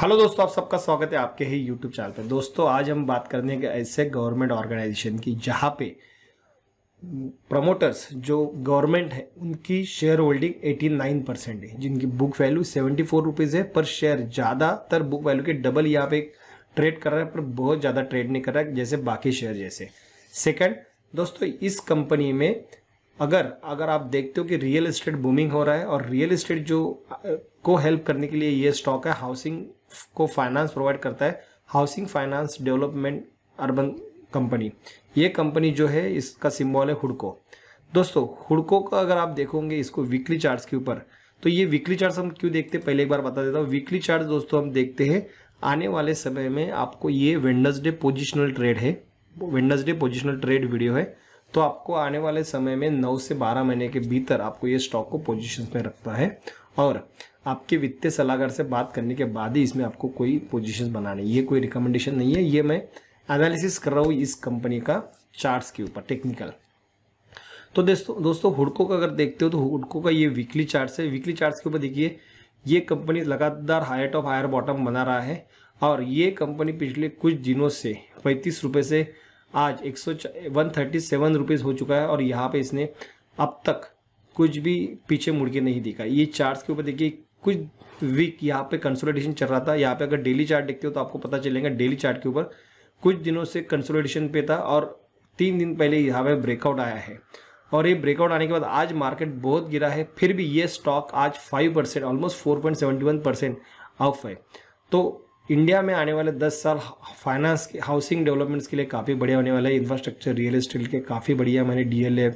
hello दोस्तों आप सबका स्वागत है आपके ही यूट्यूब चैनल पर दोस्तों आज हम बात करने के ऐसे गवर्नमेंट ऑर्गेनाइजेशन की जहाँ पे प्रमोटर्स जो गवर्नमेंट है उनकी शेयर होल्डिंग 89 परसेंट है जिनकी book value seventy four rupees है पर शेयर ज़्यादातर बुक वैल्यू के डबल यहाँ पे ट्रेड कर रहा है पर बहुत ज़्यादा ट्रेड नहीं कर रहा है जैसे बाकी शेयर जैसे सेकेंड दोस्तों इस कंपनी में अगर अगर आप देखते हो कि रियल इस्टेट बूमिंग हो रहा है और रियल इस्टेट जो को हेल्प करने के लिए ये स्टॉक है हाउसिंग को फाइनेंस प्रोवाइड करता है housing finance development urban company ये कंपनी जो है इसका सिम्बॉल है हुडको दोस्तों हुडको का अगर आप देखोगे इसको वीकली चार्ज के ऊपर तो ये वीकली चार्ज हम क्यों देखते हैं पहले एक बार बता देता हूँ वीकली चार्ज दोस्तों हम देखते हैं आने वाले समय में आपको ये वेंडर्सडे पोजिशनल ट्रेड है वेंडर्सडे पोजिशनल ट्रेड वीडियो है तो आपको आने वाले समय में 9 से 12 महीने के भीतर आपको ये स्टॉक को पोजीशन में रखता है और आपके वित्तीय सलाहकार से बात करने के बाद ही इसमें आपको कोई पोजिशन बनाने ये कोई रिकमेंडेशन नहीं है ये मैं एनालिसिस कर रहा हूँ इस कंपनी का चार्ट्स के ऊपर टेक्निकल तो दोस्तों दोस्तों हुडको का अगर देखते हो तो हुडको का ये वीकली चार्ट है वीकली चार्ट्स के ऊपर देखिए ये कंपनी लगातार हायर टॉप हायर बॉटम बना रहा है और ये कंपनी पिछले कुछ दिनों से पैंतीस रुपये से आज एक सौ वन थर्टी सेवन रुपीज़ हो चुका है और यहाँ पे इसने अब तक कुछ भी पीछे मुड़ के नहीं दिखा ये चार्ट्स के ऊपर देखिए कुछ वीक यहाँ पे कंसोलिडेशन चल रहा था यहाँ पे अगर डेली चार्ट देखते हो तो आपको पता चलेगा डेली चार्ट के ऊपर कुछ दिनों से कंसोलिडेशन पे था और तीन दिन पहले यहाँ पे ब्रेकआउट आया है और ये ब्रेकआउट आने के बाद आज मार्केट बहुत गिरा है फिर भी ये स्टॉक आज five percent almost four point seventy one percent off है तो इंडिया में आने वाले दस साल फाइनेंस के हाउसिंग डेवलपमेंट्स के लिए काफ़ी बढ़िया होने वाला है इंफ्रास्ट्रक्चर रियल इस्टेट के काफ़ी बढ़िया मैंने डी एल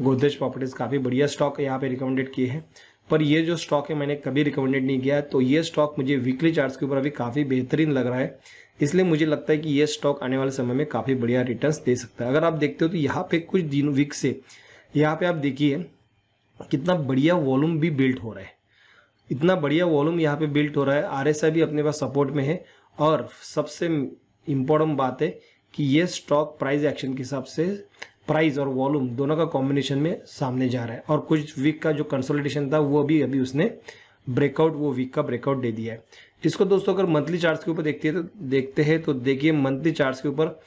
गोदरेज प्रॉपर्टीज़ काफ़ी बढ़िया स्टॉक यहाँ पे रिकमेंडेड किए हैं पर ये जो स्टॉक है मैंने कभी रिकमेंडेड नहीं किया तो ये स्टॉक मुझे वीकली चार्ट्स के ऊपर अभी काफ़ी बेहतरीन लग रहा है इसलिए मुझे लगता है कि ये स्टॉक आने वाले समय में काफ़ी बढ़िया रिटर्न्स दे सकता है अगर आप देखते हो तो यहाँ पे कुछ दिन वीक से यहाँ पे आप देखिए कितना बढ़िया वॉल्यूम भी बिल्ट हो रहा है इतना बढ़िया वॉल्यूम यहाँ पे बिल्ट हो रहा है आर भी अपने पास सपोर्ट में है और सबसे इम्पोर्टेंट बात है कि ये स्टॉक प्राइस एक्शन के हिसाब से प्राइस और वॉल्यूम दोनों का कॉम्बिनेशन में सामने जा रहा है और कुछ वीक का जो कंसोलिडेशन था वो अभी अभी उसने ब्रेकआउट वो वीक का ब्रेकआउट दे दिया है इसको दोस्तों अगर मंथली चार्ट्स के ऊपर देखते हैं तो देखते हैं तो देखिए मंथली चार्ट्स के ऊपर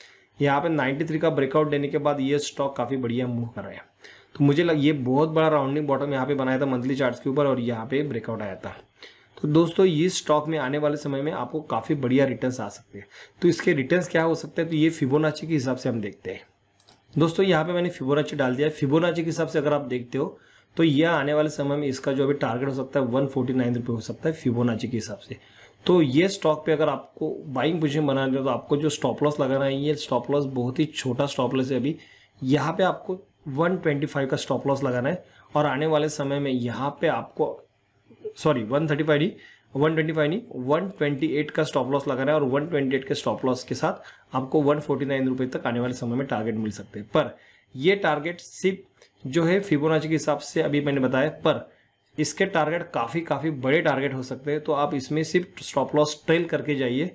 यहाँ पे 93 का ब्रेकआउट देने के बाद ये स्टॉक काफ़ी बढ़िया मूव कर रहा है तो मुझे लग ये बहुत बड़ा राउंडिंग बॉटम यहाँ पे बनाया था मंथली चार्ट्स के ऊपर और यहाँ पे ब्रेकआउट आया था तो दोस्तों ये स्टॉक में आने वाले समय में आपको काफ़ी बढ़िया रिटर्न आ सकते हैं तो इसके रिटर्न क्या हो सकते हैं तो ये फिबोनाची के हिसाब से हम देखते हैं दोस्तों यहाँ पे मैंने फिबोनाची डाल दिया फिबोनाची के हिसाब से अगर आप देखते हो तो यह आने वाले समय में इसका जो अभी टारगेट हो सकता है वन फोर्टी नाइन रुपये हो सकता है फिबोनाची के हिसाब से तो ये स्टॉक पे अगर आपको बाइंग पोजिशन बनाना है तो आपको जो स्टॉप लॉस लगाना है ये स्टॉप लॉस बहुत ही छोटा स्टॉप लॉस है अभी यहाँ पे आपको 125 का स्टॉप लॉस लगाना है और आने वाले समय में यहाँ पे आपको सॉरी 135 थर्टी 125 नहीं 128 का स्टॉप लॉस लगाना है और 128 के स्टॉप लॉस के साथ आपको वन फोर्टी तक आने वाले समय में टारगेट मिल सकते हैं पर ये टारगेट सिर्फ जो है फिबोनाची के हिसाब से अभी मैंने बताया पर इसके टारगेट काफ़ी काफ़ी बड़े टारगेट हो सकते हैं तो आप इसमें सिर्फ स्टॉप लॉस ट्रेल करके जाइए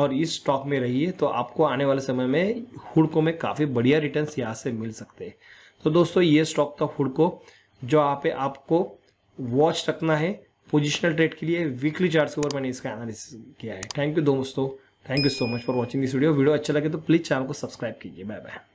और इस स्टॉक में रहिए तो आपको आने वाले समय में हुड़को में काफ़ी बढ़िया रिटर्न यहाँ से मिल सकते हैं तो दोस्तों ये स्टॉक था हुड़को जो यहाँ पे आपको वॉच रखना है पोजिशनल ट्रेड के लिए वीकली चार्ट के ऊपर मैंने इसका एनालिसिस किया है थैंक यू दोस्तों thank you so much for watching this video video अच्छा लगे तो प्लीज़ चैनल को सब्सक्राइब कीजिए बाय बाय